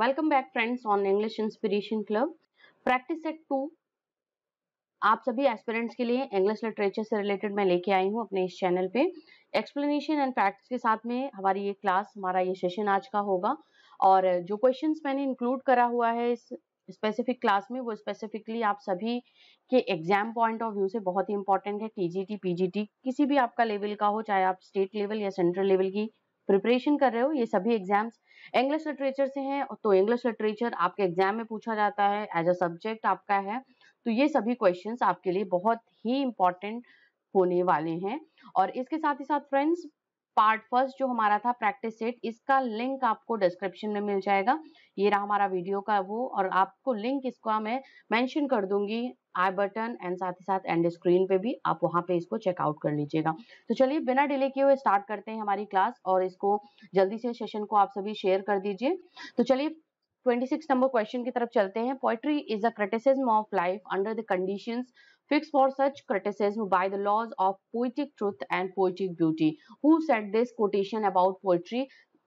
Welcome back friends on English inspiration club practice set two आप सभी aspirants के लिए इंग्लिश लिटरेचर से रिलेटेड मैं लेके आई हूँ अपने इस चैनल पे एक्सप्लेनेशन एंड फैक्ट्स के साथ में हमारी ये क्लास हमारा ये सेशन आज का होगा और जो क्वेश्चंस मैंने इंक्लूड करा हुआ है इस स्पेसिफिक क्लास में वो स्पेसिफिकली आप सभी के एग्जाम पॉइंट ऑफ व्यू से बहुत ही इंपॉर्टेंट है टीजीटी पीजीटी किसी भी आपका लेवल का हो चाहे आप स्टेट लेवल या सेंट्रल लेवल की प्रिपरेशन कर रहे हो ये सभी एग्जाम्स इंग्लिश लिटरेचर से हैं तो इंग्लिश लिटरेचर आपके एग्जाम में पूछा जाता है एज अ सब्जेक्ट आपका है तो ये सभी क्वेश्चन आपके लिए बहुत ही इंपॉर्टेंट होने वाले हैं और इसके साथ ही साथ फ्रेंड्स पार्ट फर्स्ट जो हमारा था प्रैक्टिस सेट इसका लिंक आपको डिस्क्रिप्शन में मिल जाएगा ये रहा हमारा वीडियो का वो और आपको लिंक इसका मैं मेंशन कर दूंगी आई बटन एंड साथ ही साथ एंड स्क्रीन पे भी आप वहां पे इसको चेकआउट कर लीजिएगा तो चलिए बिना डिले किए हुए स्टार्ट करते हैं हमारी क्लास और इसको जल्दी से सेशन को आप सभी शेयर कर दीजिए तो चलिए 26 नंबर क्वेश्चन की तरफ चलते हैं poetry is a criticism of life under the conditions fix for such criticism by the laws of poetic truth and poetic beauty who said this quotation about poetry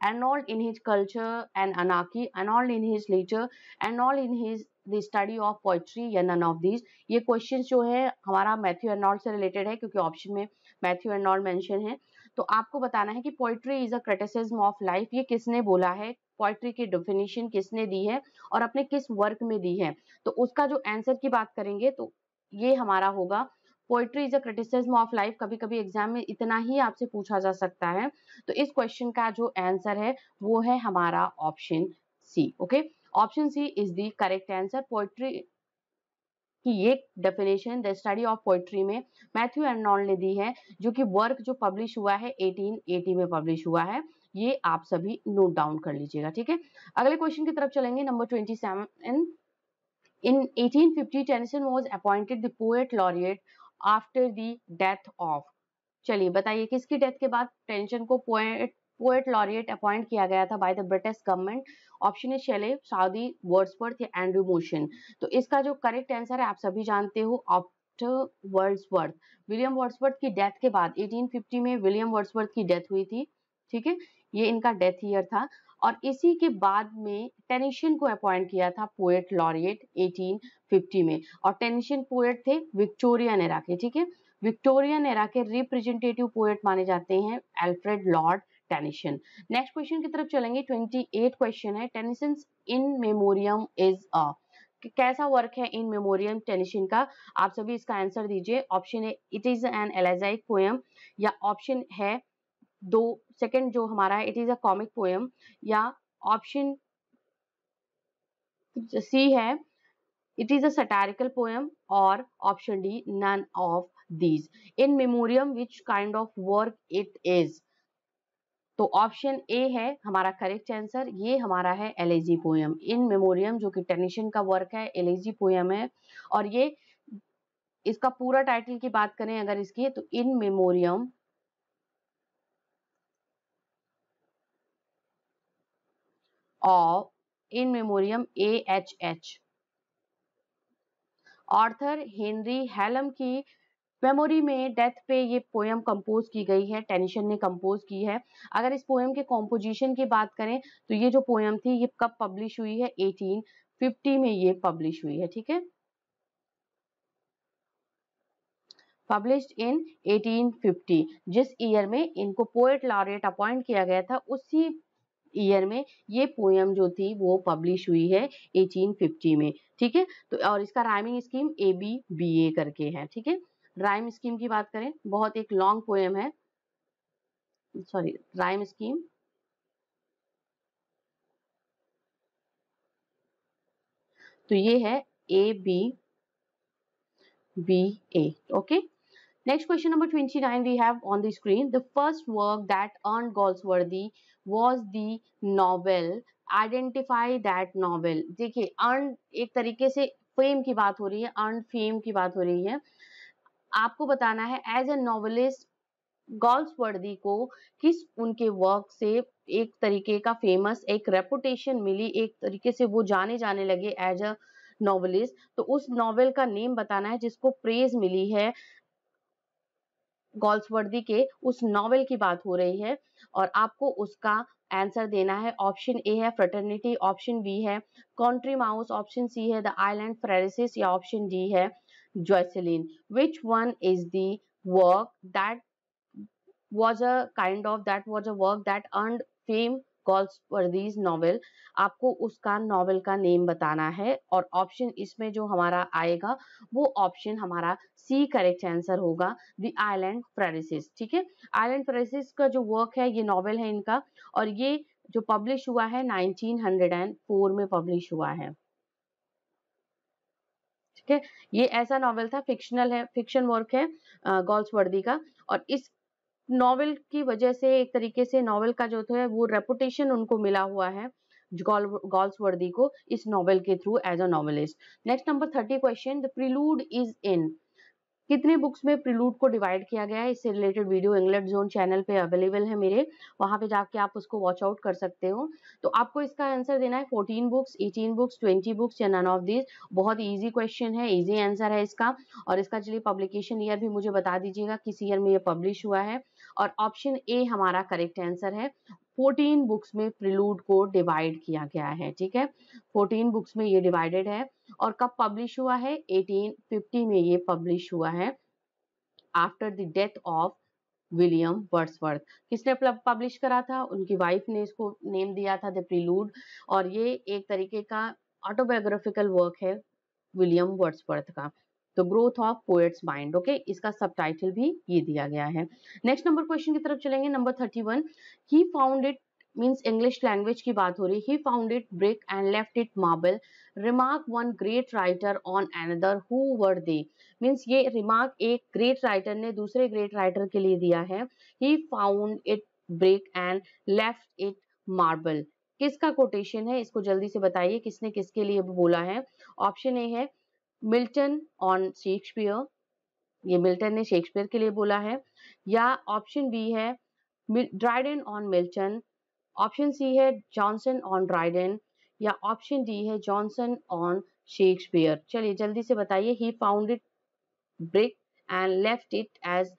and all in his culture and अनाकी and in his lecture and all in his the study of poetry या none of these ये question जो है हमारा Matthew एर्नॉल्ड से related है क्योंकि option में मैथ्यू एर्नॉल्ड मेंशन है तो आपको बताना है कि poetry is a criticism of life ये किसने बोला है पोइट्री की डेफिनेशन किसने दी है और अपने किस वर्क में दी है तो उसका जो आंसर की बात करेंगे तो ये हमारा होगा poetry is a criticism of life कभी कभी एग्जाम में इतना ही आपसे पूछा जा सकता है तो इस क्वेश्चन का जो आंसर है वो है हमारा option C okay option C is the correct answer poetry की ये definition the study of poetry में मैथ्यू एर्नॉल ने दी है जो कि वर्क जो पब्लिश हुआ है 1880 में पब्लिश हुआ है ये आप सभी नोट डाउन कर लीजिएगा ठीक है अगले क्वेश्चन की तरफ चलेंगे number twenty seven In 1850, Tennyson was appointed the poet laureate after the death of चलिए बताइए किसकी डेथ के बाद टेंशन को पोएट पोएट लॉरिएट अपॉइंट किया गया था by the British government option है शेले साउदी वर्ड्सवर्थ या एंड्रू मोशन तो इसका जो करेक्ट आंसर है आप सभी जानते हो आप वर्ड्सवर्थ विलियम वर्ड्सवर्थ की डेथ के बाद 1850 में विलियम वर्ड्सवर्थ की डेथ हुई थी ठीक है ये इनका डेथ ईयर था और इसी के बाद में टेनिशियन को अपॉइंट किया था पोएट लॉरिएट 1850 में और टेनिशियन पोएट थे विक्टोरिया नेरा के ठीक है विक्टोरिया नेरा के रिप्रेजेंटेटिव पोएट माने जाते हैं Alfred Lord Tennyson next question की तरफ चलेंगे ट्वेंटी एट क्वेश्चन है Tennyson in Memoriam is a कैसा वर्क है इन मेमोरियम टेनिशन का आप सभी इसका आंसर दीजिए ऑप्शन है it is an elegiac poem या ऑप्शन है दो सेकंड जो हमारा है it is a comic poem या ऑप्शन सी है it is a satirical poem और option D none of these in Memoriam which kind of work it is तो ऑप्शन ए है हमारा करेक्ट आंसर ये हमारा है एलेजी पोयम इन मेमोरियम जो कि टेनिशन का वर्क है एलेजी पोयम है और ये इसका पूरा टाइटल की बात करें अगर इसकी तो in Memoriam of in Memoriam A H H Arthur Henry Hallam की मेमोरी में डेथ पे ये पोएम कंपोज की गई है टेनिशन ने कंपोज की है अगर इस पोएम के कॉम्पोजिशन की बात करें तो ये जो पोएम थी ये कब पब्लिश हुई है 1850 में ये पब्लिश हुई है ठीक है पब्लिश इन 1850 जिस ईयर में इनको पोएट लॉरेट अपॉइंट किया गया था उसी ईयर में ये पोएम जो थी वो पब्लिश हुई है 1850 में ठीक है तो और इसका rhyming scheme A B B A करके है ठीक है राइम स्कीम की बात करें बहुत एक लॉन्ग पोएम है सॉरी राइम स्कीम तो ये है A B B A okay next question number twenty nine we have on the screen the first work that earn Galsworthy was the novel identify that novel देखिए earn एक तरीके से fame की बात हो रही है अर्न फेम की बात हो रही है आपको बताना है एज ए नॉवलिस्ट गॉल्स वर्दी को किस उनके वर्क से एक तरीके का फेमस एक रेपुटेशन मिली एक तरीके से वो जाने जाने लगे एज अ नॉवलिस्ट तो उस नॉवेल का नेम बताना है जिसको प्रेज मिली है वर्दी के उस नॉवेल की बात हो रही है और आपको उसका आंसर देना है ऑप्शन ए है फ्रेटर्निटी ऑप्शन बी है कॉन्ट्री माउस ऑप्शन सी है द आइलैंड फ्रेरिसिस या ऑप्शन डी है Jocelyn. Which one is the work that was a kind of that was a work that earned fame calls for these novel आपको उसका novel का name बताना है और option इसमें जो हमारा आएगा वो ऑप्शन हमारा सी करेक्ट आंसर होगा द आइलैंड फ्रेरिसिस ठीक है आइलैंड फ्रेरिसिस का जो वर्क है ये नॉवेल है इनका और ये जो पब्लिश हुआ है 1904 में पब्लिश हुआ है ठीक है ये ऐसा नॉवल था फिक्शनल है फिक्शन वर्क है गॉल्स वर्दी का और इस नॉवेल की वजह से एक तरीके से नॉवेल का जो था तो वो रेपुटेशन उनको मिला हुआ है वर्दी को इस नॉवेल के through as a novelist next number thirty question the prelude is in कितने बुक्स में प्रिलूड को डिवाइड किया गया है इससे related video England zone channel पे अवेलेबल है मेरे वहां पे जाके आप उसको वॉच आउट कर सकते हो तो आपको इसका आंसर देना है 14 बुक्स 18 बुक्स 20 बुक्स या नन ऑफ दिस बहुत इजी क्वेश्चन है इजी आंसर है इसका और इसका चलिए पब्लिकेशन ईयर भी मुझे बता दीजिएगा किस ईयर में ये पब्लिश हुआ है और ऑप्शन ए हमारा करेक्ट आंसर है फोर्टीन बुक्स में प्रिलूड को डिवाइड किया गया है ठीक है फोर्टीन बुक्स में ये डिवाइडेड है और कब पब्लिश हुआ है एटीन फिफ्टी में ये पब्लिश हुआ है after the death of William Wordsworth किसने पब्लिश करा था उनकी वाइफ ने इसको नेम दिया था द प्रिलूड और ये एक तरीके का ऑटोबायोग्राफिकल वर्क है विलियम वर्ड्सवर्थ का तो growth of poet's mind okay इसका सब भी ये दिया गया है नेक्स्ट नंबर क्वेश्चन की तरफ चलेंगे number thirty one he found it means English language की बात हो रही he found it brick and left it marble remark one great writer on another who were they means ये रिमार्क एक great writer ने दूसरे ग्रेट राइटर के लिए दिया है he found it break and left it marble किसका quotation है इसको जल्दी से बताइए किसने किसके लिए बोला है ऑप्शन ए है मिल्टन ऑन शेक्सपियर ये मिल्टन ने शेक्सपियर के लिए बोला है या ऑप्शन बी है Dryden on Milton option C है जॉनसन ऑन ड्राइडन या ऑप्शन डी है जॉनसन ऑन शेक्सपियर चलिए जल्दी से बताइए he found it brick and left it as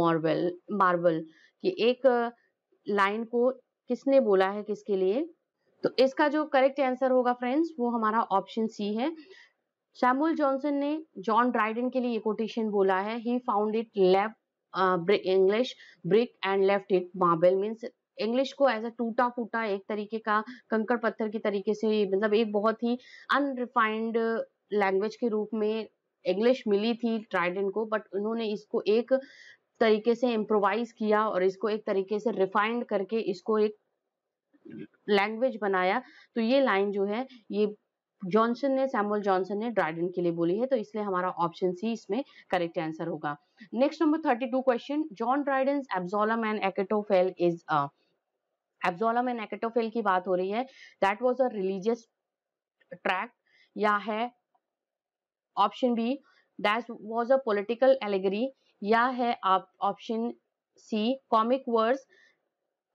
marble marble कि एक लाइन को किसने बोला है किसके लिए तो इसका जो करेक्ट आंसर होगा फ्रेंड्स वो हमारा ऑप्शन सी है सैमुअल जॉनसन ने जॉन ड्राइडन के लिए ये कोटेशन बोला है he found it left English brick and left it marble means English को एज अ टूटा फूटा एक तरीके का कंकड़ पत्थर की तरीके से मतलब एक बहुत ही अनरिफाइंड लैंग्वेज के रूप में इंग्लिश मिली थी ट्राइडन को बट उन्होंने इसको एक तरीके से इम्प्रोवाइज किया और इसको एक तरीके से रिफाइंड करके इसको एक लैंग्वेज बनाया तो ये लाइन जो है ये जॉनसन ने सैमुअल जॉनसन ने ड्राइडन के लिए बोली है तो इसलिए हमारा ऑप्शन सी इसमें करेक्ट आंसर होगा next number thirty two question John Dryden Absalom and Achitophel is Absalom and Achitophel की बात हो रही है that was a religious tract या है option B that was a political allegory या है आप ऑप्शन सी कॉमिक वर्स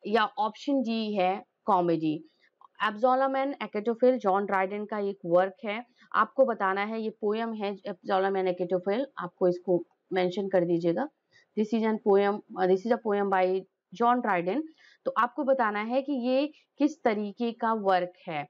या ऑप्शन डी है comedy Absalom and Achitophel John Dryden का एक वर्क है आपको बताना है ये पोयम है एब्जोलम एकेटोफिल आपको इसको मेंशन कर दीजिएगा this is an poem this is a poem by John Dryden तो आपको बताना है कि ये किस तरीके का वर्क है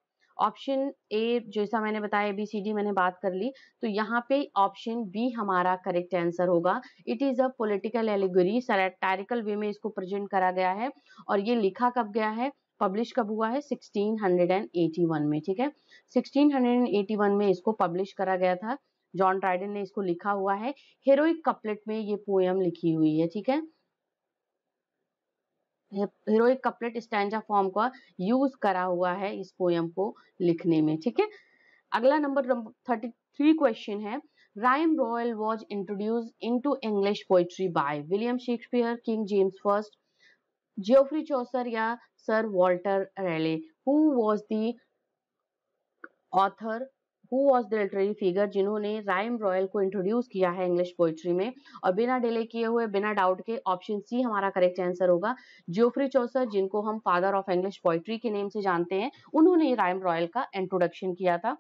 ऑप्शन ए जैसा मैंने बताया बी सी डी मैंने बात कर ली तो यहाँ पे ऑप्शन बी हमारा करेक्ट आंसर होगा it is a political allegory satirical way में इसको प्रेजेंट करा गया है और ये लिखा कब गया है पब्लिश कब हुआ है 1681 में ठीक है 1681 में इसको पब्लिश करा गया था जॉन ट्राइडन ने इसको लिखा हुआ है हेरोइक कपलेट में ये पोयम लिखी हुई है ठीक है हीरोइक कपलेट स्टैंडा फॉर्म का यूज करा हुआ है इस पोयम को लिखने में ठीक है अगला नंबर थर्टी थ्री क्वेश्चन है rhyme royal was introduce into English poetry by William Shakespeare King James first Geoffrey Chaucer या sir Walter Raleigh who was the author who was the literary figure जिन्होंने rhyme royal को introduce किया है English poetry में और बिना delay किए हुए बिना डाउट के ऑप्शन सी हमारा करेक्ट आंसर होगा जियोफ्री चौसर जिनको हम फादर ऑफ इंग्लिश पोइट्री के नेम से जानते हैं उन्होंने राइम रॉयल का इंट्रोडक्शन किया था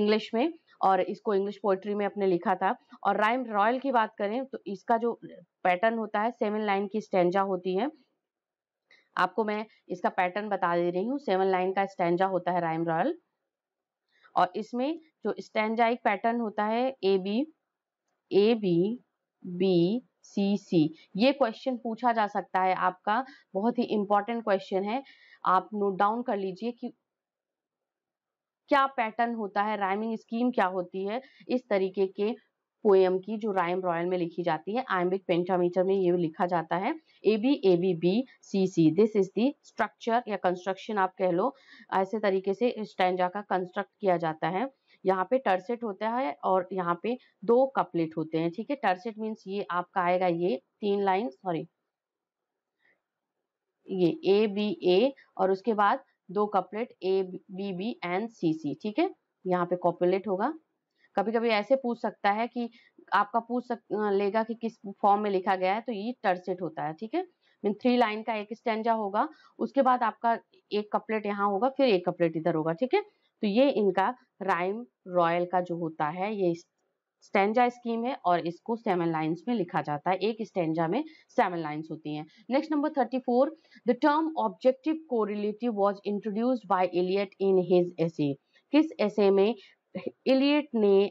इंग्लिश में और इसको इंग्लिश पोइट्री में अपने लिखा था और राइम रॉयल की बात करें तो इसका जो पैटर्न होता है सेवन लाइन की स्टेंजा होती है आपको मैं इसका पैटर्न बता दे रही हूँ सेवन लाइन का स्टैंडा होता है राइम रॉयल और इसमें जो एक पैटर्न होता है A B A B B C C ये क्वेश्चन पूछा जा सकता है आपका बहुत ही इंपॉर्टेंट क्वेश्चन है आप नोट डाउन कर लीजिए कि क्या पैटर्न होता है राइमिंग स्कीम क्या होती है इस तरीके के पोएम की जो राइम रॉयल में लिखी जाती है आयम्बिक पेंटामीटर में ये लिखा जाता है A B A B B C C this is the structure या कंस्ट्रक्शन आप कह लो ऐसे तरीके से स्टैंडा का कंस्ट्रक्ट किया जाता है यहाँ पे टर्सेट होता है और यहाँ पे दो कपलेट होते हैं ठीक है टर्सेट मीन्स ये आपका आएगा ये तीन लाइन सॉरी ये ए बी ए और उसके बाद दो couplet A B B and C C ठीक है यहाँ पे कॉपुलेट होगा कभी कभी ऐसे पूछ सकता है कि आपका पूछ सक लेगा कि किस फॉर्म में लिखा गया है तो ये टर्सेट होता है ठीक है मीन थ्री लाइन का एक स्टेंजा होगा उसके बाद आपका एक कपलेट यहाँ होगा फिर एक कपलेट इधर होगा ठीक है तो ये इनका राइम रॉयल का जो होता है ये स्टेंजा स्कीम है और इसको सेवन लाइंस में लिखा जाता है एक स्टेंजा में सेवन लाइंस होती हैं next number thirty four the term objective correlative was introduced by Eliot in his essay किस एसे में इलियट ने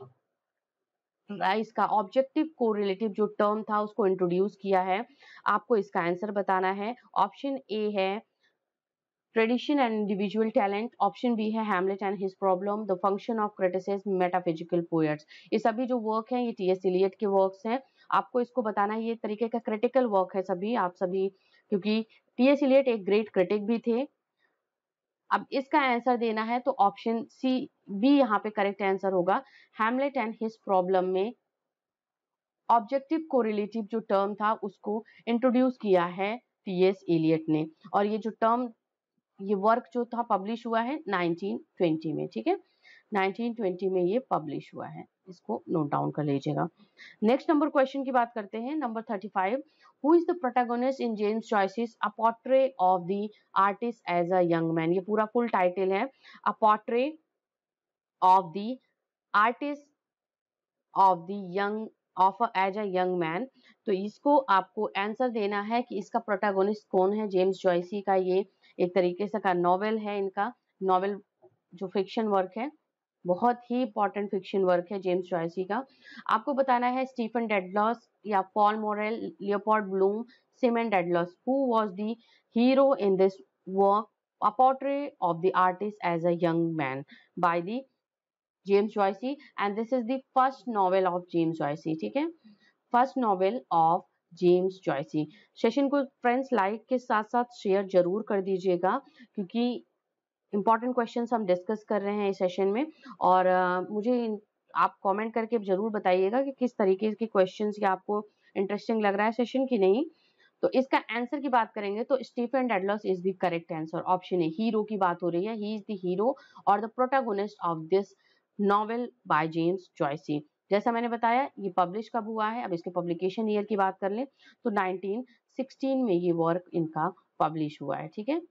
इसका ऑब्जेक्टिव को रिलेटिव जो टर्म था उसको इंट्रोड्यूस किया है आपको इसका आंसर बताना है ऑप्शन ए है tradition and individual talent option B है hamlet and his problem the function of criticism metaphysical poets ये सभी जो वर्क हैं ये टी एस इलियट के works हैं आपको इसको बताना है ये तरीके का क्रिटिकल वर्क है सभी आप सभी क्योंकि टी एस इलियट एक ग्रेट क्रिटिक भी थे अब इसका आंसर देना है तो ऑप्शन सी बी यहाँ पे करेक्ट आंसर होगा हेमलेट एंड हिस प्रॉब्लम में ऑब्जेक्टिव को जो टर्म था उसको इंट्रोड्यूस किया है टी एस एलियट ने और ये जो टर्म ये वर्क जो था पब्लिश हुआ है 1920 में ठीक है 1920 में ये पब्लिश हुआ है इसको नोट डाउन कर लीजिएगा नेक्स्ट नंबर क्वेश्चन की बात करते हैं number 35 who is the protagonist in James Joyce's a portrait of the artist as a young man ये पूरा फुल टाइटल है a portrait of the artist of the young of as a young man तो इसको आपको answer देना है कि इसका प्रोटेगोनिस्ट कौन है जेम्स जॉयसी का ये एक तरीके से का नॉवेल है इनका नॉवेल जो फिक्शन वर्क है बहुत ही इंपॉर्टेंट फिक्शन वर्क है जेम्स जॉयसी का आपको बताना है स्टीफन डेडलॉस या Paul Morel Leopold Bloom Simon Dedalus who was the hero in this work a portrait of the artist as a young man by the James Joyce and this is the first novel of James Joyce ठीक है first novel of James Joyce session को friends like के साथ साथ share जरूर कर दीजिएगा क्योंकि इंपॉर्टेंट क्वेश्चन हम डिस्कस कर रहे हैं इस सेशन में और uh, मुझे आप कमेंट करके ज़रूर बताइएगा कि किस तरीके के क्वेश्चंस या आपको इंटरेस्टिंग लग रहा है सेशन की नहीं तो इसका आंसर की बात करेंगे तो Stephen Dedalus is the correct answer option A hero की बात हो रही है ही इज द हीरो और the protagonist of this novel by James Joyce जैसा मैंने बताया ये पब्लिश कब हुआ है अब इसके पब्लिकेशन ईयर की बात कर लें तो 1916 में ये वर्क इनका पब्लिश हुआ है ठीक है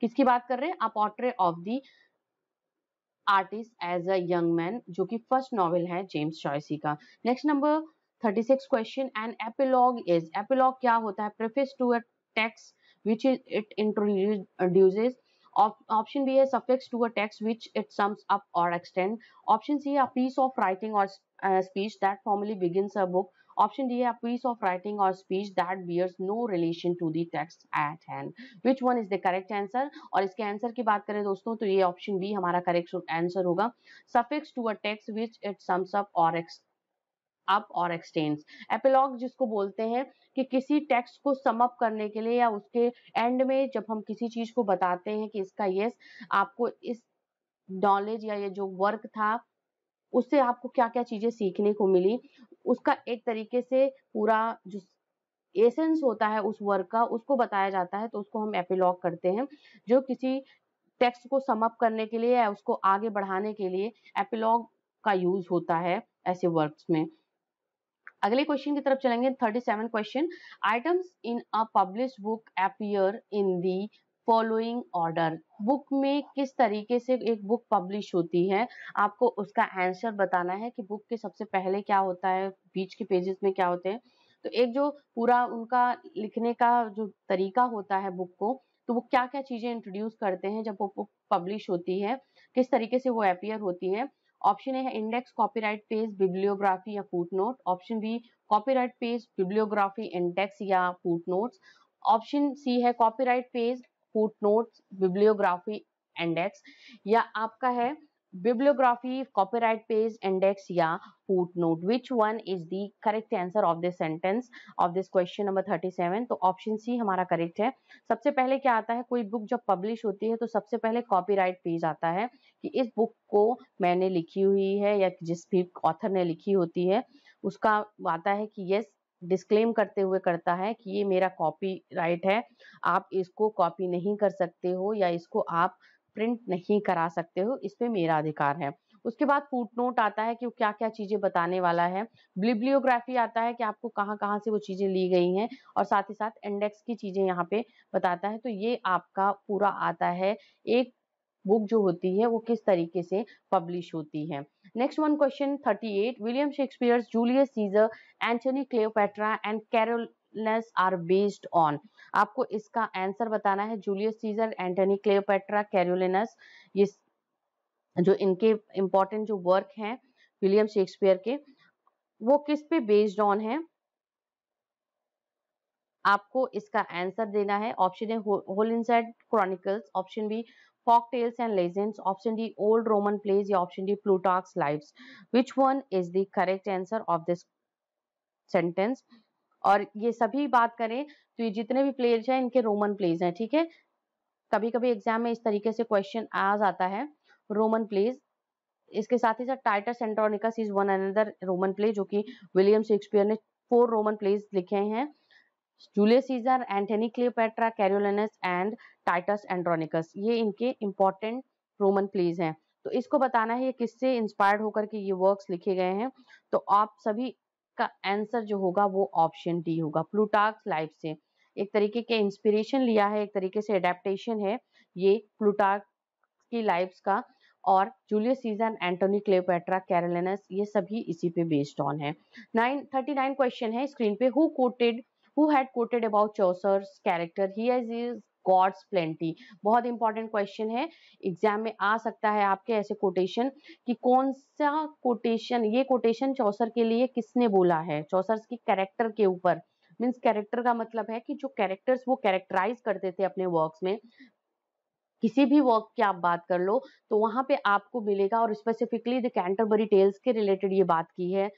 किसकी बात कर रहे हैं a portrait of the artist as a young man जो कि फर्स्ट नॉवेल है जेम्स चॉयसी का next number thirty six question and epilogue is epilogue क्या होता है preface to a text which it introduces option B है suffix to a text which it sums up और extend option C है piece of writing और speech that formally begins a book option D है piece of writing और speech that bears no relation to the text at hand which one is the correct answer और इसके answer की बात करें दोस्तों तो ये ऑप्शन बी हमारा करेक्ट आंसर होगा suffix to a text which it sums up और एक्स अप और एक्सटेंस एपिलॉग जिसको बोलते हैं कि किसी टेक्स्ट को समअप करने के लिए या उसके एंड में जब हम किसी चीज को बताते हैं कि इसका यस आपको इस नॉलेज या ये जो वर्क था उससे आपको क्या क्या चीज़ें सीखने को मिली उसका एक तरीके से पूरा जो एसेंस होता है उस वर्क का उसको बताया जाता है तो उसको हम एपिलॉग करते हैं जो किसी टेक्स्ट को समअप करने के लिए या उसको आगे बढ़ाने के लिए एपिलॉग का यूज होता है ऐसे वर्क्स में अगले क्वेश्चन की तरफ चलेंगे thirty seven question items in a publish book appear in the following order book में किस तरीके से एक बुक पब्लिश होती है आपको उसका आंसर बताना है कि बुक के सबसे पहले क्या होता है बीच के पेजेस में क्या होते हैं तो एक जो पूरा उनका लिखने का जो तरीका होता है बुक को तो वो क्या क्या चीज़ें इंट्रोड्यूस करते हैं जब वो बुक पब्लिश होती है किस तरीके से वो अपियर होती है ऑप्शन ए है इंडेक्स कॉपीराइट पेज बिब्लियोग्राफी या footnote option B copyright page bibliography index या फूट नोट ऑप्शन सी है copyright page note bibliography index या आपका है बिब्लियोग्राफी कॉपीराइट पेज इंडेक्स या note which one is is correct answer of this sentence of this question number thirty seven तो option C हमारा correct है सबसे पहले क्या आता है कोई बुक जब पब्लिश होती है तो सबसे पहले कॉपीराइट पेज आता है कि इस बुक को मैंने लिखी हुई है या जिस भी ऑथर ने लिखी होती है उसका आता है कि यस डिस्क्लेम करते हुए करता है कि ये मेरा कॉपी राइट है आप इसको कॉपी नहीं कर सकते हो या इसको आप प्रिंट नहीं करा सकते हो इस पर मेरा अधिकार है उसके बाद फूट नोट आता है कि वो क्या क्या चीज़ें बताने वाला है ब्लिब्लियोग्राफी आता है कि आपको कहाँ कहाँ से वो चीज़ें ली गई हैं और साथ ही साथ इंडेक्स की चीज़ें यहाँ पे बताता है तो ये आपका पूरा आता है एक बुक जो होती है वो किस तरीके से पब्लिश होती है Next one question 38. William Shakespeare Julius Caesar Anthony Cleopatra and Coriolanus are based on आपको इसका आंसर बताना है Julius Caesar Antony Cleopatra Coriolanus ये जो इनके इंपॉर्टेंट जो वर्क हैं विलियम शेक्सपियर के वो किस पे बेस्ड ऑन है आपको इसका आंसर देना है option A Holinshed's chronicles option B folk tales and legends option D old Roman plays या option D Plutarch's lives which one is the correct answer of this sentence और ये सभी बात करें तो ये जितने भी प्लेयर्स हैं इनके रोमन प्लेज हैं ठीक है कभी कभी एग्जाम में इस तरीके से क्वेश्चन आ जाता है रोमन प्लेज इसके साथ ही साथ Titus Andronicus is one another Roman play जो कि विलियम शेक्सपियर ने फोर रोमन प्लेज लिखे हैं Julius Caesar Antony Cleopatra Coriolanus and Titus Andronicus ये इनके इम्पोर्टेंट रोमन प्लेज हैं तो इसको बताना है ये किससे इंस्पायर्ड होकर के ये वर्क्स लिखे गए हैं तो आप सभी का आंसर जो होगा वो ऑप्शन डी होगा प्लूटार्क्स लाइफ से एक तरीके के इंस्पिरेशन लिया है एक तरीके से एडेप्टेशन है ये प्लूटार्क की लाइफ का और जूलियस सीजन एंटोनी क्लियोपेट्रा कैरोलिनस ये सभी इसी पे बेस्ड ऑन है नाइन थर्टी नाइन क्वेश्चन है स्क्रीन पे who quoted who had quoted about Chaucer's character. he is God's plenty बहुत इंपॉर्टेंट क्वेश्चन है एग्जाम में आ सकता है आपके ऐसे कोटेशन कि कौन सा कोटेशन ये कोटेशन चौसर के लिए किसने बोला है चौसर की कैरेक्टर के ऊपर मीन्स कैरेक्टर का मतलब है कि जो कैरेक्टर्स वो कैरेक्टराइज करते थे अपने वर्क्स में किसी भी वर्क की आप बात कर लो तो वहां पे आपको मिलेगा और स्पेसिफिकली द कैंटरबरी टेल्स के रिलेटेड ये बात की है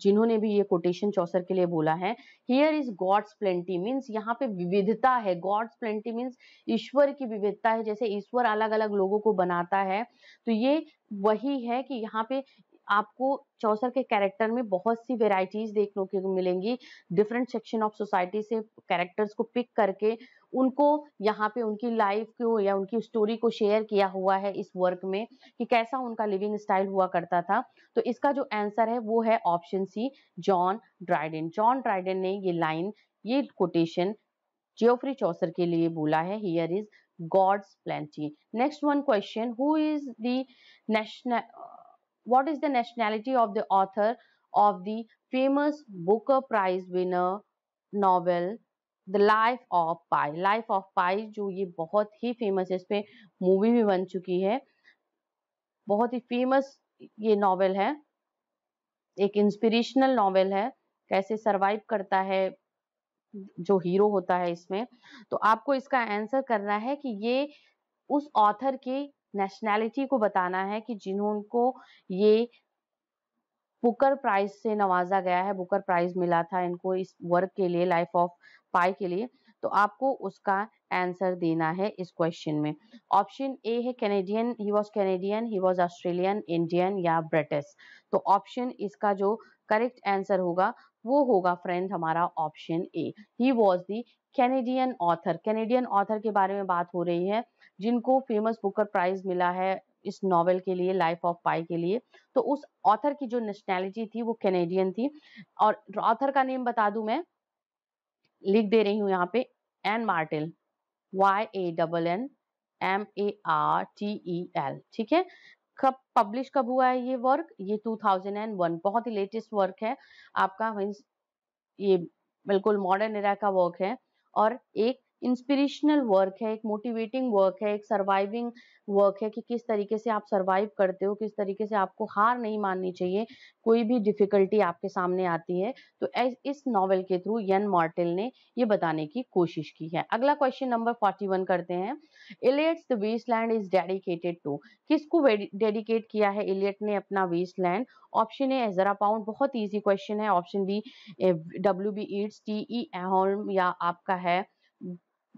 जिन्होंने भी ये कोटेशन चौसर के लिए बोला है here is God's plenty means यहाँ पे विविधता है गॉड्स प्लेंटी मीन्स ईश्वर की विविधता है जैसे ईश्वर अलग अलग लोगों को बनाता है तो ये वही है कि यहाँ पे आपको चौसर के कैरेक्टर में बहुत सी वेराइटीज देखने को मिलेंगी डिफरेंट सेक्शन ऑफ सोसाइटी से कैरेक्टर्स को पिक करके उनको यहाँ पे उनकी लाइफ को या उनकी स्टोरी को शेयर किया हुआ है इस वर्क में कि कैसा उनका लिविंग स्टाइल हुआ करता था तो इसका जो आंसर है वो है option C John Dryden John Dryden ने ये लाइन ये कोटेशन जियोफ्री चौसर के लिए बोला है here is God's plenty next one question who is the national is the nationality of the author of the famous famous prize winner winner the life of Pi life of Pi जो ये बहुत ही famous है इस पर movie भी बन चुकी है बहुत ही फेमस ये नॉवेल है एक इंस्पिरेशनल नॉवेल है कैसे सरवाइव करता है जो हीरो होता है इसमें तो आपको इसका आंसर करना है कि ये उस ऑथर की नेशनैलिटी को बताना है कि जिन्होंने को ये बुकर प्राइज से नवाजा गया है बुकर प्राइज मिला था इनको इस वर्क के लिए लाइफ ऑफ पाई के लिए तो आपको उसका आंसर देना है इस क्वेश्चन में ऑप्शन ए है Canadian he was Canadian he was Australian Indian या ब्रिटिश तो ऑप्शन इसका जो करेक्ट आंसर होगा वो होगा फ्रेंड हमारा option A he was the Canadian author Canadian author के बारे में बात हो रही है जिनको फेमस बुकर प्राइज मिला है इस नॉवेल के लिए लाइफ ऑफ पाई के लिए तो उस ऑथर की जो नेशनैलिटी थी वो कैनेडियन थी और ऑथर का नेम बता दू मैं लिख दे रही हूँ यहाँ पे Yann Martel Y A double N M A R T E L ठीक है कब पब्लिश कब हुआ है ये वर्क ये 2001 बहुत ही लेटेस्ट वर्क है आपका मीन्स ये बिल्कुल मॉडर्न एरा का वर्क है और एक इंस्पिरेशनल वर्क है एक मोटिवेटिंग वर्क है एक सर्वाइविंग वर्क है कि किस तरीके से आप सर्वाइव करते हो किस तरीके से आपको हार नहीं माननी चाहिए कोई भी डिफिकल्टी आपके सामने आती है तो इस नॉवल के थ्रू यन मार्टिल ने ये बताने की कोशिश की है अगला क्वेश्चन नंबर फोर्टी वन करते हैं Eliot's the waste land is dedicated to किसको डेडिकेट किया है इलेट ने अपना waste land option A Ezra Pound बहुत ईजी क्वेश्चन है option B W B Yeats T E M या आपका है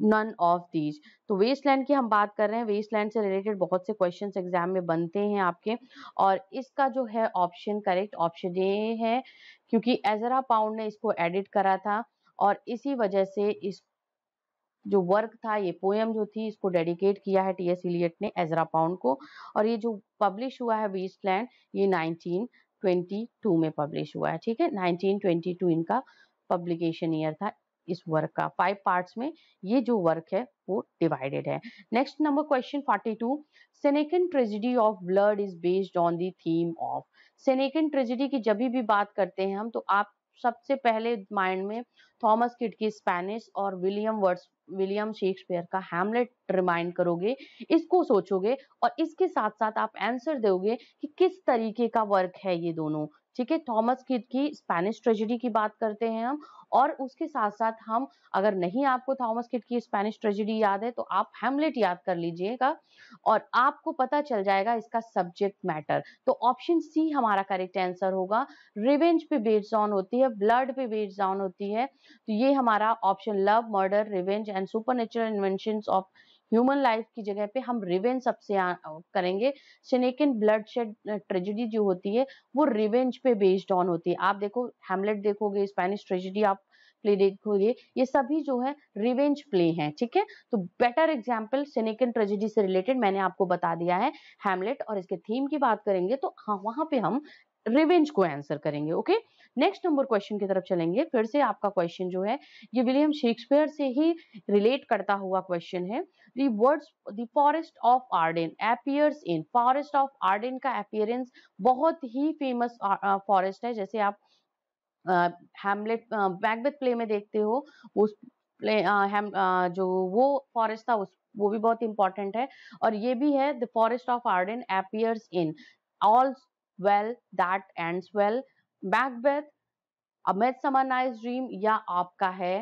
नन ऑफ दीज तो वेस्ट लैंड की हम बात कर रहे हैं वेस्ट लैंड से रिलेटेड बहुत से क्वेश्चन एग्जाम में बनते हैं आपके और इसका जो है ऑप्शन करेक्ट ऑप्शन ये है क्योंकि एजरा पाउंड ने इसको एडिट करा था और इसी वजह से इस जो वर्क था ये पोएम जो थी इसको डेडिकेट किया है टी एस इलियट ने एजरा पाउंड को और ये जो पब्लिश हुआ है वेस्ट लैंड ये 1922 में पब्लिश हुआ है ठीक है 1922 इनका पब्लिकेशन ईयर था इस वर्क का फाइव पार्ट्स में ये जो वर्क है वो डिवाइडेड है next number question 42 Senecan tragedy of blood is based on the theme of Senecan tragedy की जब भी बात करते हैं हम तो आप सबसे पहले माइंड में थॉमस किड की स्पेनिश और विलियम वर्ड्स विलियम शेक्सपियर का हैमलेट रिमाइंड करोगे इसको सोचोगे और इसके साथ साथ आप आंसर दोगे कि किस तरीके का वर्क है ये दोनों ठीक है थॉमस किड की स्पेनिश ट्रेजिडी की बात करते हैं हम और उसके साथ साथ हम अगर नहीं आपको थॉमस किड की स्पेनिश ट्रेजिडी याद है तो आप हेमलेट याद कर लीजिएगा और आपको पता चल जाएगा इसका सब्जेक्ट मैटर तो ऑप्शन सी हमारा करेक्ट आंसर होगा रिवेंज पे बेस्ड ऑन होती है ब्लड पे बेस्ड ऑन होती है तो ये हमारा option love murder revenge and supernatural invention of human life की जगह पे हम रिवेंज सबसे करेंगे सिनेकिन ब्लड शेड ट्रेजिडी जो होती है वो रिवेंज पे बेस्ड ऑन होती है आप देखो हेमलेट देखोगे स्पेनिश ट्रेजिडी आप प्ले देखोगे ये सभी जो है रिवेंज प्ले हैं ठीक है तो बेटर एग्जांपल सिनेकिन ट्रेजिडी से रिलेटेड मैंने आपको बता दिया है हेमलेट और इसके थीम की बात करेंगे तो हाँ वहां पे हम रिवेंज को आंसर करेंगे okay okay? Next number question की तरफ चलेंगे फिर से आपका क्वेश्चन जो है ये विलियम शेक्सपियर से ही रिलेट करता हुआ क्वेश्चन है the words the forest of Arden appears in forest of Arden का अपियरेंस बहुत ही फेमस फॉरेस्ट है जैसे आप हेमलेट मैकबेथ प्ले में देखते हो उस प्ले हम जो वो फॉरेस्ट था उस वो भी बहुत इंपॉर्टेंट है और ये भी है the forest of Arden appears in all well that ends well Macbeth Hamlet summer night's dream या आपका है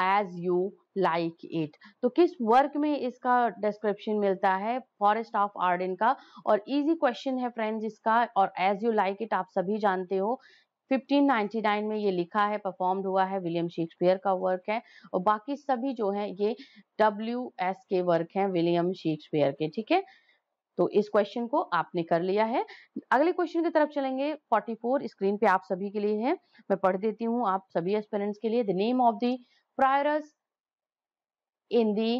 एज यू लाइक इट तो किस वर्क में इसका डिस्क्रिप्शन मिलता है फॉरेस्ट ऑफ आर्डन का और इजी क्वेश्चन है फ्रेंड्स इसका और एज यू लाइक इट आप सभी जानते हो 1599 में ये लिखा है परफॉर्म हुआ है विलियम शेक्सपियर का वर्क है और बाकी सभी जो है ये डब्ल्यू एस के वर्क है विलियम शेक्सपियर के ठीक है तो इस क्वेश्चन को आपने कर लिया है अगले क्वेश्चन की तरफ चलेंगे 44 स्क्रीन पे आप सभी के लिए है मैं पढ़ देती हूँ आप सभी एस्पेरेंट्स के लिए the name of the prioress in the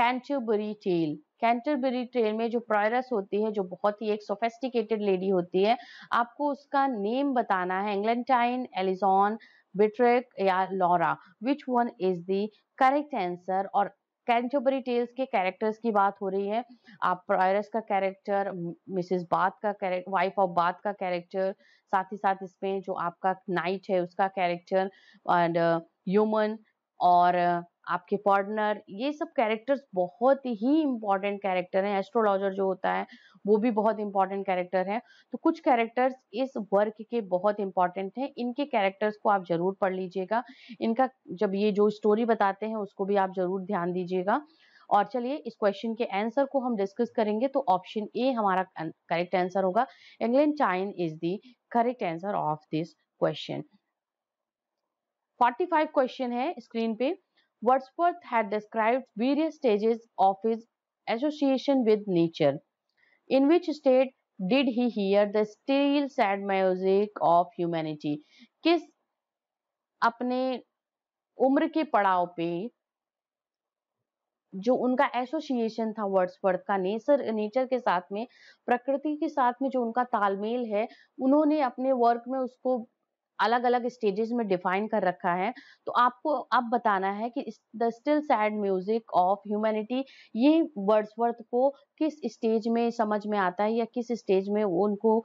Canterbury tale Canterbury tale में जो प्रायरस होती है जो बहुत ही एक सोफेस्टिकेटेड लेडी होती है आपको उसका नेम बताना है एंग्लेंटाइन एलिजॉन बिट्रिक या Laura which one is the correct answer और कैंचोबरी टेल्स के कैरेक्टर्स की बात हो रही है आप प्रायरस का कैरेक्टर मिसेस बात का कैरेक्टर वाइफ ऑफ बात का कैरेक्टर साथ ही साथ इसमें जो आपका नाइट है उसका कैरेक्टर एंड ह्यूमन और uh, आपके पार्टनर ये सब कैरेक्टर्स बहुत ही इंपॉर्टेंट कैरेक्टर हैं एस्ट्रोलॉजर जो होता है वो भी बहुत इंपॉर्टेंट कैरेक्टर है तो कुछ कैरेक्टर्स इस वर्क के बहुत इंपॉर्टेंट हैं इनके कैरेक्टर्स को आप ज़रूर पढ़ लीजिएगा इनका जब ये जो स्टोरी बताते हैं उसको भी आप ज़रूर ध्यान दीजिएगा और चलिए इस क्वेश्चन के आंसर को हम डिस्कस करेंगे तो ऑप्शन ए हमारा करेक्ट आंसर होगा चाइन is the correct answer of this question 45 question है स्क्रीन पे Wordsworth had described various stages of his association with nature. In which state did he hear the still sad music of humanity? किस अपने उम्र के पड़ाव पे जो उनका एसोसिएशन था वर्ड्सवर्थ का नेचर नेचर के साथ में प्रकृति के साथ में जो उनका तालमेल है उन्होंने अपने वर्क में उसको अलग अलग स्टेजेस में डिफाइन कर रखा है तो आपको अब बताना है कि the still sad music of humanity ये वर्ड्सवर्थ को किस स्टेज में समझ में आता है या किस स्टेज में उनको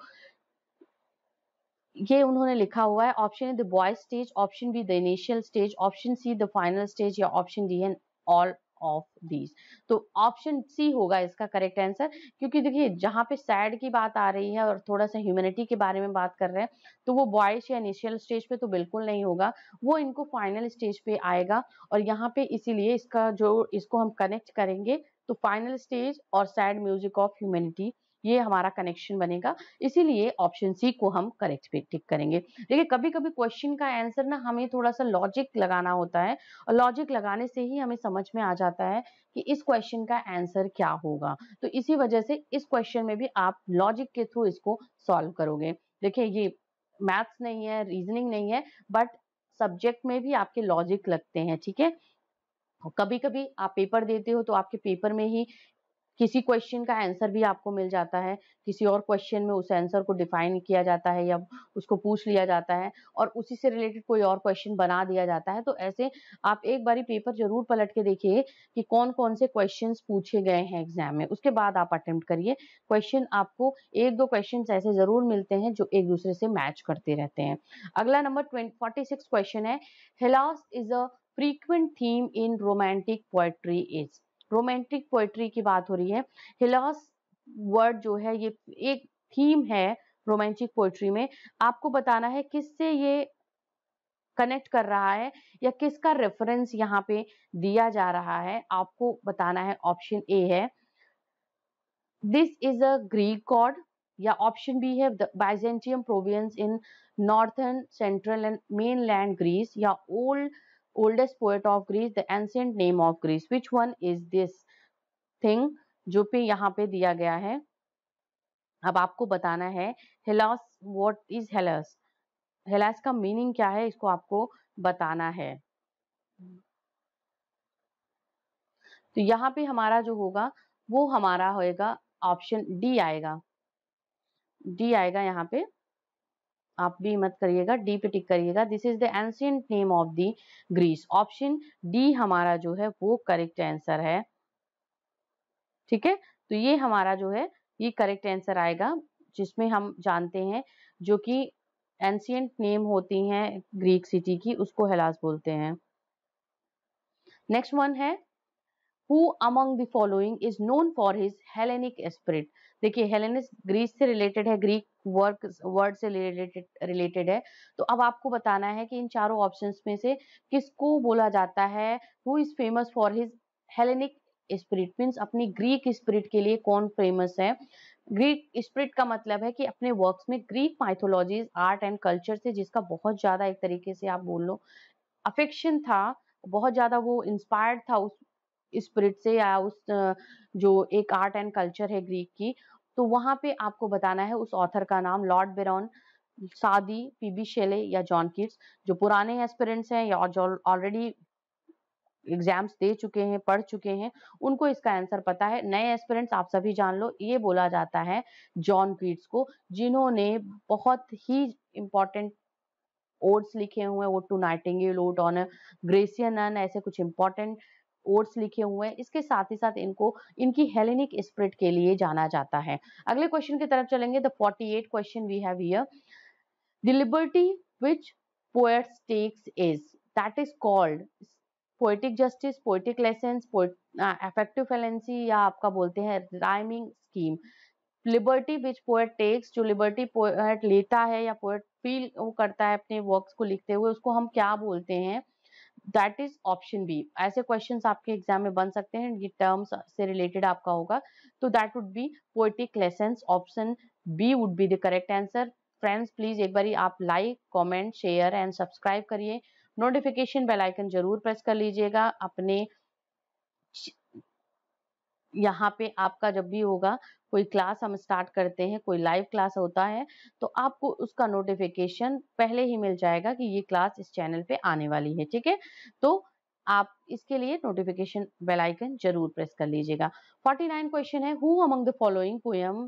ये उन्होंने लिखा हुआ है option A the boy stage option B the initial stage option C the final stage या option D an all of these तो ऑप्शन सी होगा इसका करेक्ट आंसर क्योंकि देखिए जहां पे सैड की बात आ रही है और थोड़ा सा ह्यूमेनिटी के बारे में बात कर रहे हैं तो वो बॉयस या इनिशियल स्टेज पे तो बिल्कुल नहीं होगा वो इनको फाइनल स्टेज पे आएगा और यहाँ पे इसीलिए इसका जो इसको हम कनेक्ट करेंगे तो फाइनल स्टेज और सैड म्यूजिक ऑफ ह्यूमेनिटी ये हमारा कनेक्शन बनेगा इसीलिए ऑप्शन सी को हम करेक्ट पे टिक करेंगे देखिए कभी कभी क्वेश्चन का आंसर ना हमें थोड़ा सा लॉजिक लगाना होता है और लॉजिक लगाने से ही हमें समझ में आ जाता है कि इस क्वेश्चन का आंसर क्या होगा तो इसी वजह से इस क्वेश्चन में भी आप लॉजिक के थ्रू इसको सॉल्व करोगे देखिए ये मैथ्स नहीं है रीजनिंग नहीं है बट सब्जेक्ट में भी आपके लॉजिक लगते हैं ठीक है कभी कभी आप पेपर देते हो तो आपके पेपर में ही किसी क्वेश्चन का आंसर भी आपको मिल जाता है किसी और क्वेश्चन में उस आंसर को डिफाइन किया जाता है या उसको पूछ लिया जाता है और उसी से रिलेटेड कोई और क्वेश्चन बना दिया जाता है तो ऐसे आप एक बारी पेपर जरूर पलट के देखिए कि कौन कौन से क्वेश्चन पूछे गए हैं एग्जाम में उसके बाद आप अटेम्प्ट करिए क्वेश्चन आपको एक दो क्वेश्चन ऐसे जरूर मिलते हैं जो एक दूसरे से मैच करते रहते हैं अगला नंबर ट्वेंटी क्वेश्चन है Hellas is a frequent theme in romantic poetry is romantic poetry की बात हो रही है हिलास वर्ड जो है ये एक थीम है रोमांटिक पोएट्री में आपको बताना है किससे ये कनेक्ट कर रहा है या किसका रेफरेंस यहाँ पे दिया जा रहा है आपको बताना है ऑप्शन ए है this is a Greek god या ऑप्शन बी है Byzantium province in northern central and mainland Greece या old oldest poet of Greece, the ancient name of Greece. Which one is this thing? जो पे यहाँ पे दिया गया है अब आपको बताना है Hellas what is Hellas Hellas का मीनिंग क्या है इसको आपको बताना है तो यहाँ पे हमारा जो होगा वो हमारा होएगा ऑप्शन डी आएगा डी आएगा यहाँ पे आप भी मत करिएगा डी पे टिक करिएगा this is the ancient name of the Greece option D हमारा जो है वो करेक्ट आंसर है ठीक है तो ये हमारा जो है ये करेक्ट आंसर आएगा जिसमें हम जानते हैं जो कि एंशियंट नेम होती हैं ग्रीक सिटी की उसको हेलास बोलते हैं नेक्स्ट वन है who among the following is known for his Hellenic spirit देखिए हेलेनिस ग्रीस से रिलेटेड है ग्रीक वर्क वर्ड से रिलेटेड रिलेटेड है तो अब आपको बताना है कि इन चारों ऑप्शंस में से किसको बोला जाता है who is famous for his Hellenic spirit means अपनी ग्रीक स्पिरिट के लिए कौन फेमस है ग्रीक स्पिरिट का मतलब है कि अपने वर्क्स में Greek mythologies art and culture से जिसका बहुत ज़्यादा एक तरीके से आप बोल लो अफेक्शन था बहुत ज़्यादा वो इंस्पायर्ड था उस स्पिरिट से या उस जो एक आर्ट एंड कल्चर है ग्रीक की तो वहां पे आपको बताना है उस ऑथर का नाम Lord Byron Southey P B Shelley या जॉन किट्स जो पुराने एस्पिरेंट्स हैं या जो ऑलरेडी एग्जाम्स दे चुके हैं पढ़ चुके हैं उनको इसका आंसर पता है नए एस्पिरेंट्स आप सभी जान लो ये बोला जाता है जॉन किट्स को जिन्होंने बहुत ही इम्पोर्टेंट ओड्स लिखे हुए हैं ode to nightingale ode on Grecian ऐसे कुछ इंपॉर्टेंट ओट्स लिखे हुए हैं इसके साथ ही साथ इनको इनकी हेलेनिक स्प्रिट के लिए जाना जाता है अगले क्वेश्चन की तरफ चलेंगे the forty eight question we have here the liberty which poets takes is that is called poetic justice poetic licence effective felicity या आपका बोलते हैं rhyming scheme liberty which poet takes जो लिबर्टी पोएट लेता है या पोएट फील वो करता है अपने वर्क्स को लिखते हुए उसको हम क्या बोलते हैं दैट इज ऑप्शन बी ऐसे क्वेश्चन आपके एग्जाम में बन सकते हैं ये टर्म्स से रिलेटेड आपका होगा तो that would be poetic lesson option B would be the correct answer friends please एक बार आप like comment share and subscribe करिए नोटिफिकेशन बेल आइकन जरूर प्रेस कर लीजिएगा अपने यहाँ पे आपका जब भी होगा कोई क्लास हम स्टार्ट करते हैं कोई लाइव क्लास होता है तो आपको उसका नोटिफिकेशन पहले ही मिल जाएगा कि ये क्लास इस चैनल पे आने वाली है ठीक है तो आप इसके लिए नोटिफिकेशन बेल आइकन जरूर प्रेस कर लीजिएगा 49 क्वेश्चन है who among the following poem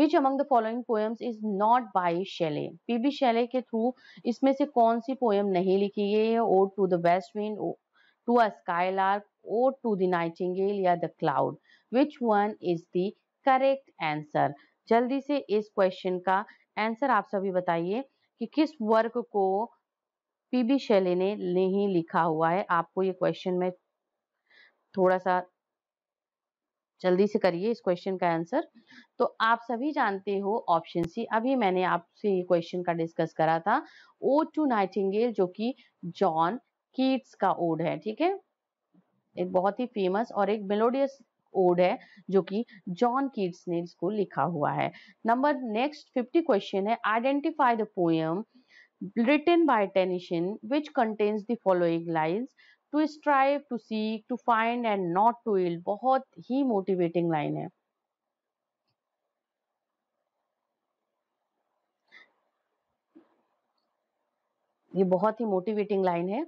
which among the following poems is not by Shelley B Shelley के थ्रू इसमें से कौन सी पोएम नहीं लिखी गई है O to the west wind to a skylark or to the nightingale or the cloud? Which one is the correct answer? जल्दी से इस क्वेश्चन का आंसर आप सभी बताइए कि किस वर्क को पीबी शैली ने नहीं लिखा हुआ है आपको ये क्वेश्चन में थोड़ा सा जल्दी से करिए इस क्वेश्चन का आंसर तो आप सभी जानते हो ऑप्शन सी अभी मैंने आपसे ये क्वेश्चन का डिस्कस करा था ओ टू नाइटिंगेल जो कि जॉन कीट्स का ओड है ठीक है एक बहुत ही फेमस और एक मेलोडियस ओड है जो कि जॉन कीट्स ने इसको लिखा हुआ है नंबर नेक्स्ट फिफ्टी क्वेश्चन है identify the poem written by Tennyson which contains these following line to strive to seek to find and not to yield बहुत ही मोटिवेटिंग लाइन है ये बहुत ही मोटिवेटिंग लाइन है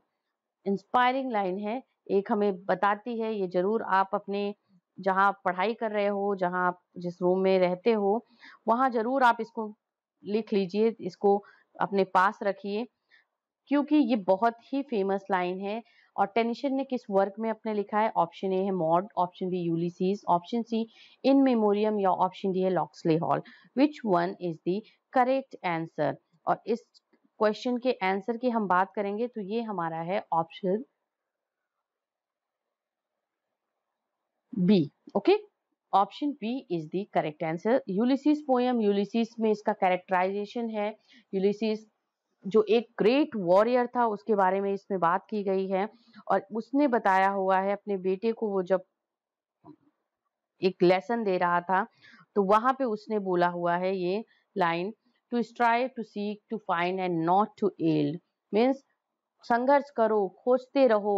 इंस्पायरिंग लाइन है एक हमें बताती है ये जरूर आप अपने जहाँ पढ़ाई कर रहे हो जहाँ आप जिस रूम में रहते हो वहाँ जरूर आप इसको लिख लीजिए इसको अपने पास रखिए क्योंकि ये बहुत ही फेमस लाइन है और टेनिशन ने किस वर्क में अपने लिखा है ऑप्शन ए है Maud option B Ulysses option C In Memoriam या ऑप्शन डी है Locksley Hall which one is the correct answer और इस क्वेश्चन के आंसर की हम बात करेंगे तो ये हमारा है option B okay option B is the correct answer Ulysses poem Ulysses में इसका कैरेक्टराइजेशन है यूलिसिस जो एक ग्रेट वॉरियर था उसके बारे में इसमें बात की गई है और उसने बताया हुआ है अपने बेटे को वो जब एक लेसन दे रहा था तो वहां पे उसने बोला हुआ है ये line to strive to seek to find and not to yield means संघर्ष करो खोजते रहो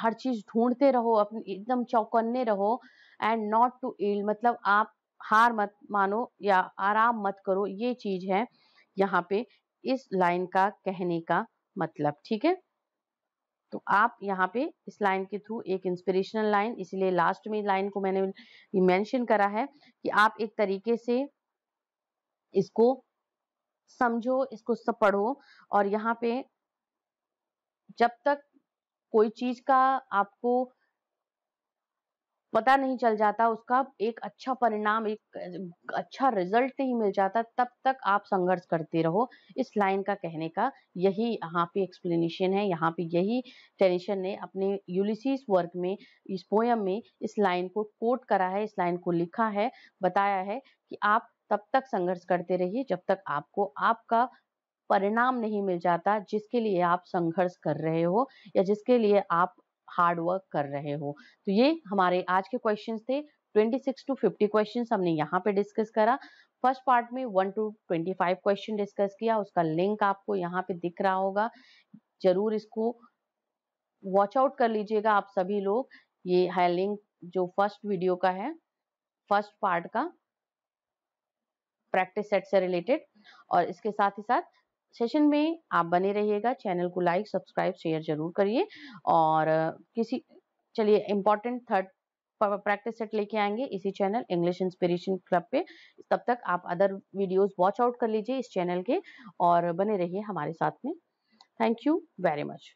हर चीज ढूंढते रहो अपने एकदम चौकन्ने रहो एंड नॉट टू एल मतलब आप हार मत मानो या आराम मत करो ये चीज है यहाँ पे इस लाइन का कहने का मतलब ठीक है तो आप यहाँ पे इस लाइन के थ्रू एक इंस्पिरेशनल लाइन इसलिए लास्ट में लाइन को मैंने मेंशन करा है कि आप एक तरीके से इसको समझो इसको सब पढ़ो और यहाँ पे जब तक कोई चीज का आपको पता नहीं चल जाता उसका एक अच्छा परिणाम एक अच्छा रिजल्ट नहीं मिल जाता तब तक आप संघर्ष करते रहो इस लाइन का कहने का यही यहाँ पे एक्सप्लेनेशन है यहाँ पे यही टेनिशन ने अपने यूलिसिस वर्क में इस पोयम में इस लाइन को कोट करा है इस लाइन को लिखा है बताया है कि आप तब तक संघर्ष करते रहिए जब तक आपको आपका परिणाम नहीं मिल जाता जिसके लिए आप संघर्ष कर रहे हो या जिसके लिए आप हार्ड वर्क कर रहे हो तो ये हमारे आज के क्वेश्चंस थे 26 टू 50 क्वेश्चंस हमने यहाँ पे डिस्कस करा फर्स्ट पार्ट में 1 टू 25 क्वेश्चन डिस्कस किया उसका लिंक आपको यहाँ पे दिख रहा होगा जरूर इसको वॉच आउट कर लीजिएगा आप सभी लोग ये है लिंक जो फर्स्ट वीडियो का है फर्स्ट पार्ट का प्रैक्टिस सेट से रिलेटेड और इसके साथ ही साथ सेशन में आप बने रहिएगा चैनल को लाइक सब्सक्राइब शेयर जरूर करिए और किसी चलिए इम्पोर्टेंट थर्ड प्रैक्टिस सेट लेके आएंगे इसी चैनल इंग्लिश इंस्पिरेशन क्लब पे तब तक आप अदर वीडियोस वॉच आउट कर लीजिए इस चैनल के और बने रहिए हमारे साथ में थैंक यू वेरी मच